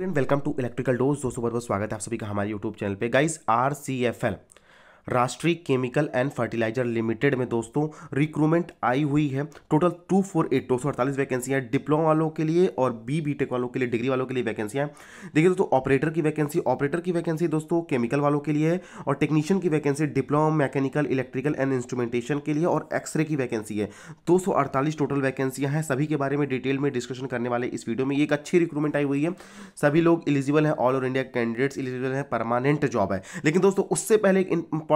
student welcome to electrical dose दोस्तों बहुत बहुत स्वागत है आप सभी का हमारे यूट्यूब चैनल पे guys R C F L Rashtriya Chemical and Fertilizer Limited में दोस्तों रिक्रूटमेंट आई हुई है टोटल टू फोर एट दो सौ अड़तालीस वैकेंसियाँ डिप्लोमा वालों के लिए और बी बी वालों के लिए डिग्री वालों के लिए वैकेंसियाँ देखिए दोस्तों ऑपरेटर की वैकेंसी ऑपरेटर की वैकेंसी दोस्तों केमिकल वालों के लिए है और टेक्नीशियन की vacancy diploma mechanical electrical and instrumentation के लिए और एक्सरे की वैकेंसी है दो सौ अड़तालीस टोटल वैकेंसियाँ हैं सभी के बारे में डिटेल में डिस्कशन करने वाले इस वीडियो में एक अच्छी रिक्रूटमेंट आई हुई है सभी लोग इलिजिबल हैं all over India candidates eligible हैं परमानेंट जॉब है लेकिन दोस्तों उससे पहले एक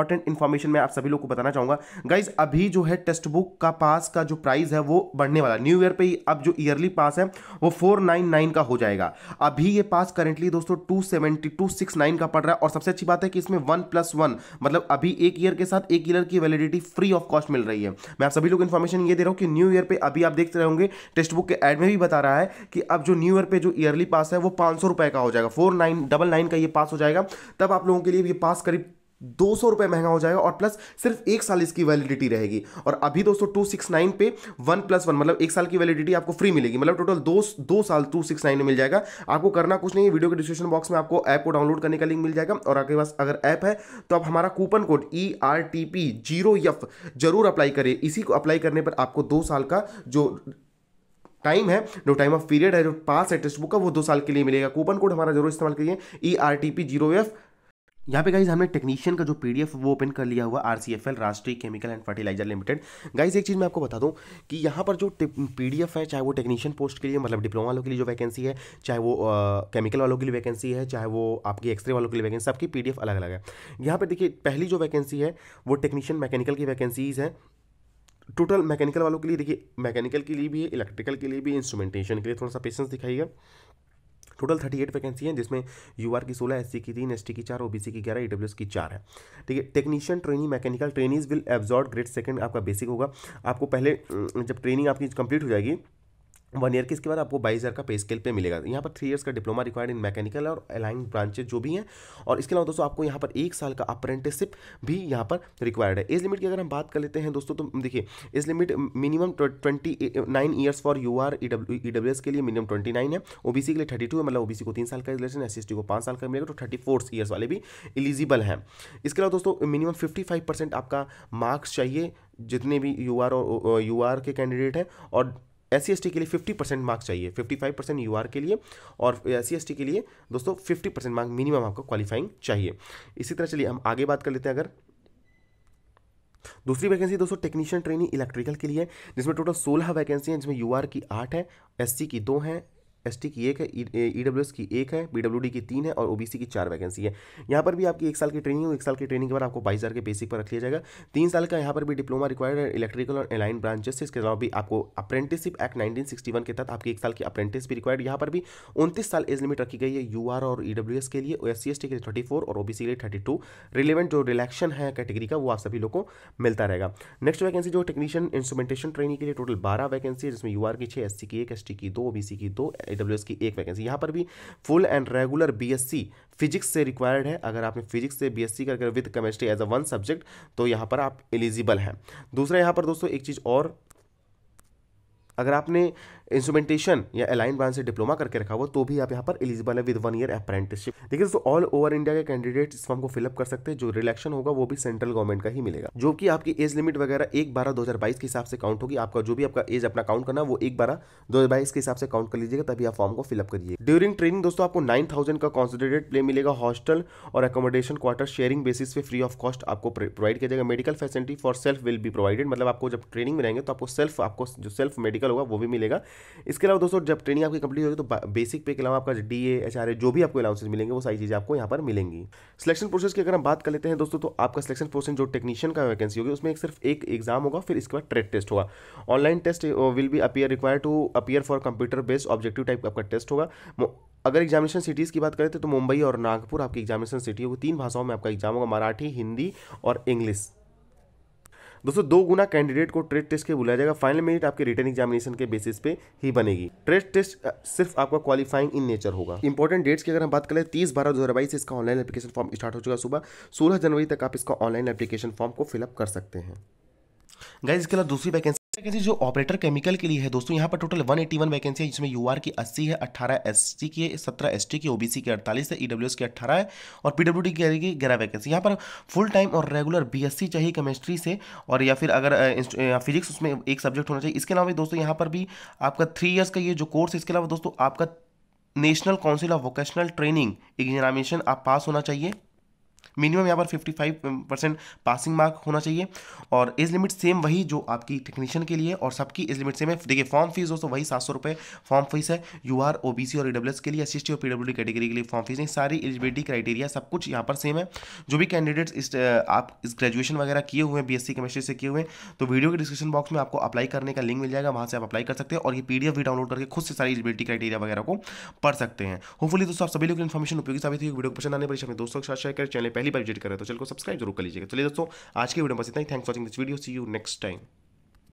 इंपॉर्टेंट इन्फॉर्मेशन मैं आप सभी लोग को बताना चाहूंगा गाइज अभी जो है टेक्स्ट बुक का पास का जो प्राइस है वो बढ़ने वाला न्यू ईयर पे अब जो ईयरली पास है वो नाइन का हो जाएगा अभी ये पास करेंटली दोस्तों 270 का पड़ रहा है और सबसे अच्छी बात है कि इसमें वन प्लस वन मतलब अभी एक ईयर के साथ एक ईयर की वैलिडिटी फ्री ऑफ कॉस्ट मिल रही है मैं आप सभी लोग इन्फॉर्मेशन ये दे रहा हूँ कि न्यू ईयर पर अभी आप देखते रहोगे टेक्स्ट बुक के एड में भी बता रहा है कि अब जो न्यू ईयर पर जो ईयरली पास है वो पाँच का हो जाएगा फोर का ये पास हो जाएगा तब आप लोगों के लिए ये पास करीब दो सौ रुपये महंगा हो जाएगा और प्लस सिर्फ एक साल इसकी वैलिडिटी रहेगी और अभी दोस्तों टू सिक्स नाइन पे वन प्लस वन मतलब एक साल की वैलिडिटी आपको फ्री मिलेगी मतलब टोटल दो दो साल टू सिक्स नाइन में मिल जाएगा आपको करना कुछ नहीं है वीडियो के डिस्क्रिप्शन बॉक्स में आपको ऐप को डाउनलोड करने का लिंक मिल जाएगा और आपके पास अगर ऐप है तो आप हमारा coupon code E R T P zero F जरूर अप्लाई करें इसी को अप्लाई करने पर आपको दो साल का जो टाइम है जो टाइम ऑफ पीरियड है जो पास है टेक्स्ट बुक का वो दो साल के लिए मिलेगा कूपन कोड हमारा जरूर इस्तेमाल करिए E R T P zero F यहाँ पे गाइज हमने टेक्नीशियन का जो पीडीएफ वो ओपन कर लिया हुआ R C F L Rashtriya Chemical and Fertilizer Limited guys एक चीज़ मैं आपको बता दूँ कि यहाँ पर जो पीडीएफ है चाहे वो टेक्नीशियन पोस्ट के लिए मतलब डिप्लोमा वालों के लिए जो वैकेंसी है चाहे वो केमिकल वालों के लिए वैकेंसी है चाहे वो आपकी एक्सरे वालों के लिए वैकेंसी सबकी पी अलग अलग है यहाँ पर देखिए पहली जो वैकेंसी है वो टेक्नीशियन मैकेनिकल की वैकेंसीज़ है टोटल मैकेनिकल वालों के लिए देखिए मैकेनिकल के लिए भी है इलेक्ट्रिकल के लिए भी इंस्ट्रूमेंटेशन के लिए थोड़ा सा पेशेंस दिखाइएगा टोटल थर्टी एट वैकेंसी हैं जिसमें यू की सोलह एस की तीन एस की चार ओ की ग्यारह ई e की चार है ठीक है technician training mechanical training will absorbed grade second आपका बेसिक होगा आपको पहले जब ट्रेनिंग आपकी कंप्लीट हो जाएगी वन ईयर के इसके बाद आपको बाईस हज़ार का पे स्केल पे मिलेगा यहाँ पर थ्री इयर्स का डिप्लोमा रिक्वायर्ड इन मैकेनिकल और अलाइंग ब्रांचेज जो भी हैं और इसके अलावा दोस्तों आपको यहाँ पर एक साल का अप्रेंटिसशिप भी यहाँ पर रिक्वायर्ड है एज लिमिट की अगर हम बात कर लेते हैं दोस्तों तो देखिए age limit minimum twenty nine years for U R E W S के लिए मिनिमम ट्वेंटी नाइन है ओ बी सी के लिए थर्टी टू है मतलब ओ सी को तीन साल का रिलेशन एस एस टी को पाँच साल का मिलेगा तो थर्टी फोर्थ ईयर्स वाले भी एलिजिबल हैं इसके अलावा दोस्तों मिनिमम फिफ्टी फाइव परसेंट आपका मार्क्स चाहिए जितने भी यू आर और यू आर के कैंडिडेट हैं और एस सी के लिए फिफ्टी परसेंट मार्क्स चाहिए फिफ्टी फाइव परसेंट यू के लिए और एस सी के लिए दोस्तों फिफ्टी परसेंट मार्क मिनिमम आपको क्वालिफाइंग चाहिए इसी तरह चलिए हम आगे बात कर लेते हैं अगर दूसरी वैकेंसी दोस्तों टेक्नीशियन ट्रेनिंग इलेक्ट्रिकल के लिए जिसमें टोटल सोलह वैकेंसी हैं जिसमें यूआर की आठ है एससी की दो हैं एस की एक है ई e, डब्ल्यू e की एक है बी की तीन है और ओ की चार वैकेंसी है यहाँ पर भी आपकी एक साल की ट्रेनिंग एक साल की ट्रेनिंग के बाद आपको बाईस के बेसिक पर रख लिया जाएगा तीन साल का यहाँ पर भी डिप्लोमा रिक्वायर्ड है इलेक्ट्रिकल और एलाइन ब्रांचेस इसके अलावा भी आपको अप्रेंटिसिप एक्ट नाइनटीन के तहत आपकी एक साल की अप्रेंटिस भी रिक्वायर्ड यहाँ पर भी उनतीस साल एज लिमिट रखी गई है यू और ई e के लिए एस सी के लिए थर्टी और ओ के लिए थर्टी रिलेवेंट जो रिलेक्शन है कैटेगरी का वो आप सभी लोगों को मिलता रहेगा नेक्स्ट वैकेंसी जो टेक्नीशियन इंस्ट्रूमेंटेशन ट्रेनिंग के लिए टोटल बारह वैकेंसी है जिसमें यू की छः एस की एक एस की दो ओ की दो ए की एक वैकेंसी यहाँ पर भी full and regular C physics से रिक्वायर्ड है अगर आपने फिजिक्स से बी एस सी कर with chemistry as a one subject तो यहाँ पर आप एलिजिबल हैं दूसरा यहाँ पर दोस्तों एक चीज़ और अगर आपने इंस्ट्रूमेंटेशन या अलाइन ब्रांच से डिप्लोमा करके रखा हुआ तो भी आप यहाँ पर एलिजिबल है विद वन ईयर अप्रेंटिसशिप देखिए दोस्तों ऑल ओवर इंडिया के कैंडिडेट इस फॉर्म को फिलअप कर सकते हैं जो रिलेक्शन होगा वो भी सेंट्रल गवर्नमेंट का ही मिलेगा जो कि आपकी एज लिमिट वगैरह एक बारह दो के हिसाब से काउंट होगी आपका जो भी आपका एज अपना काउंट करना वो एक बारह दो के हिसाब से काउंट कर लीजिएगा तभी आप फॉर्म को फिलअप करिए ड्यूरिंग ट्रेनिंग दोस्तों आपको नाइन का कॉन्सिडेट प्ले मिलेगा हॉस्टल और अकोमोडेशन क्वार्टर शेयरिंग बेसिस पे फ्री ऑफ कॉस्ट आपको प्रोवाइड किया जाएगा medical facility for self will be provided मतलब आपको जब ट्रेनिंग में रहेंगे तो आपको सेल्फ आपको जो सेल्फ मेडिकल होगा वो भी मिलेगा इसके अलावा दोस्तों जब ट्रेनिंग आपकी कंप्लीट होगी तो बेसिक पे के अलावा आपका D A H R A जो भी आपको अलाउंसेज मिलेंगे वो सारी चीज़ें आपको यहाँ पर मिलेंगी सिलेक्शन प्रोसेस की अगर हम बात कर लेते हैं दोस्तों तो आपका सिलेक्शन प्रोसेस जो टेक्नीशियन का वैकेंसी होगी उसमें एक सिर्फ एक एग्जाम होगा फिर इसके बाद ट्रेड टेस्ट होगा online test will be appear require to appear for computer based objective type आपका टेस्ट होगा अगर एग्जामिनेशन सिटीज़ की बात करें तो, तो मुंबई और नागपुर आपकी एग्जामिनेशन सिटी होगी तीन भाषाओं में आपका एग्जाम होगा मराठी हिंदी और इंग्लिश दोस्तों दो गुना कैंडिडेट को ट्रेड टेस्ट के बुलाया जाएगा फाइनल मेरिट आपके रिटर्न एग्जामिनेशन के बेसिस पे ही बनेगी ट्रेड टेस्ट सिर्फ आपका क्वालिफाइंग इन नेचर होगा इंपॉर्टेंट डेट्स की अगर हम बात करें तीस बारह दो हज़ार बाईस से इसका ऑनलाइन एप्लीकेशन फॉर्म स्टार्ट हो चुका सुबह सोलह जनवरी तक आप इसका ऑनलाइन एप्लीकेशन फॉर्म को फिलअप कर सकते हैं गाइज इसके अलावा दूसरी वैकेंसी जो ऑपरेटर केमिकल के लिए है दोस्तों यहाँ पर टोटल 181 वैकेंसी है जिसमें यूआर की 80 है 18 एससी की है 17 एसटी की ओबीसी की 48 है ईडब्ल्यूएस e की 18 है और पीडब्ल्यूडी की आएगी ग्यारह वैकेंसी यहाँ पर फुल टाइम और रेगुलर बीएससी चाहिए केमिस्ट्री से और या फिर अगर फिजिक्स उसमें एक सब्जेक्ट होना चाहिए इसके अलावा दोस्तों यहाँ पर भी आपका थ्री ईयर्स का ये जो कोर्स है इसके अलावा दोस्तों आपका National Council of Vocational Training examination आप पास होना चाहिए मिनिमम यहाँ पर 55 परसेंट पासिंग मार्क होना चाहिए और एज लिमिट सेम वही जो आपकी टेक्नीशियन के लिए और सबकी एज लिमिट सेम है देखिए फॉर्म फीस दोस्तों वही सात सौ रुपये फॉर्म फीस है U R O B C और ई के लिए एस और पी कैटेगरी के लिए फॉर्म फीस नहीं सारी एलिजिबिलिटी क्राइटेरिया सब कुछ यहाँ पर सेम है जो भी कैंडिडेट्स इस uh, आप इस ग्रेजुएशन वगैरह किए हुए एस सी केमिस्ट्री से किए हुए तो वीडियो के डिस्क्रिप्शन बॉक्स में आपको अप्लाई करने का लिंक मिल जाएगा वहाँ से आप अप्लाई कर सकते हैं और ये पी भी डाउनलोड करके खुद से सारी एलिजिबिलिटी क्राइटेरिया वगैरह को पढ़ सकते हैं होपफुली दोस्तों आप सभी लोग इन्फॉर्मेशन उपयोगी साबित हुई वीडियो को पसंद आने पर दोस्तों के साथ शेयर करें चैनल पहली बार विजिट कर रहे हो तो चैनल को सब्सक्राइब जरूर कर लीजिएगा चलिए तो दोस्तों आज की वीडियो बस इतना ही thanks watching this video see you next time